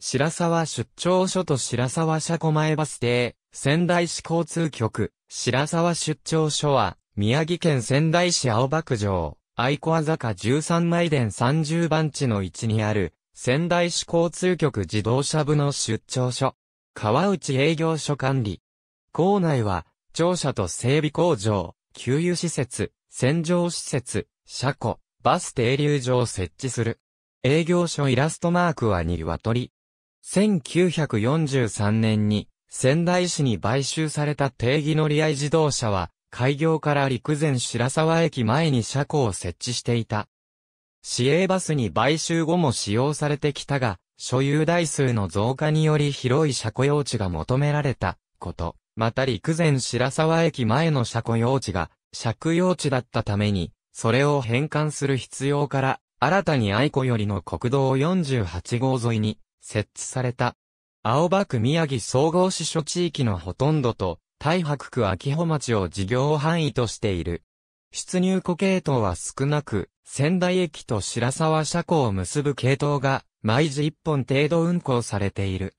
白沢出張所と白沢車庫前バス停、仙台市交通局、白沢出張所は、宮城県仙台市青葉区城、愛子あざか13枚電30番地の位置にある、仙台市交通局自動車部の出張所。川内営業所管理。校内は、庁舎と整備工場、給油施設、洗浄施設、車庫、バス停留所を設置する。営業所イラストマークは2ワトり。1943年に仙台市に買収された定義乗り合い自動車は、開業から陸前白沢駅前に車庫を設置していた。市営バスに買収後も使用されてきたが、所有台数の増加により広い車庫用地が求められたこと、また陸前白沢駅前の車庫用地が借用地だったために、それを返還する必要から、新たに愛子よりの国道48号沿いに設置された。青葉区宮城総合支所地域のほとんどと、大白区秋穂町を事業範囲としている。出入庫系統は少なく、仙台駅と白沢車庫を結ぶ系統が、毎時1本程度運行されている。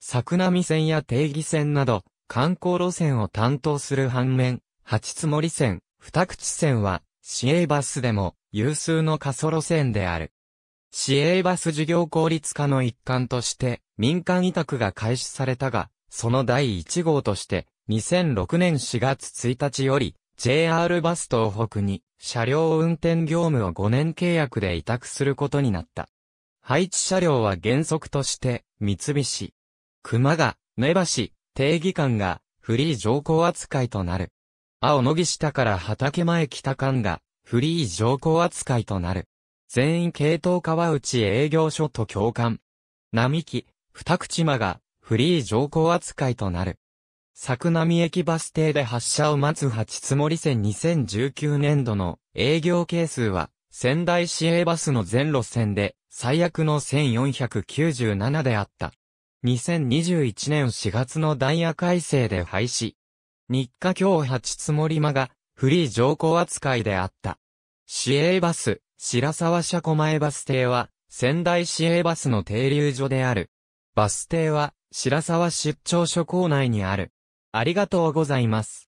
桜見線や定義線など、観光路線を担当する反面、八つ森線、二口線は、市営バスでも有数の過疎路線である。市営バス事業効率化の一環として民間委託が開始されたが、その第1号として2006年4月1日より JR バス東北に車両運転業務を5年契約で委託することになった。配置車両は原則として三菱、熊が、根橋、定義間がフリー乗降扱いとなる。青野木下から畑前北間がフリー乗降扱いとなる。全員系統川内営業所と共感。並木、二口間が、フリー乗降扱いとなる。作並駅バス停で発車を待つ八つ森線2019年度の営業係数は、仙台市営バスの全路線で最悪の1497であった。2021年4月のダイヤ改正で廃止。日課今日八つ森間がフリー乗降扱いであった。市営バス、白沢車庫前バス停は、仙台市営バスの停留所である。バス停は、白沢出張所構内にある。ありがとうございます。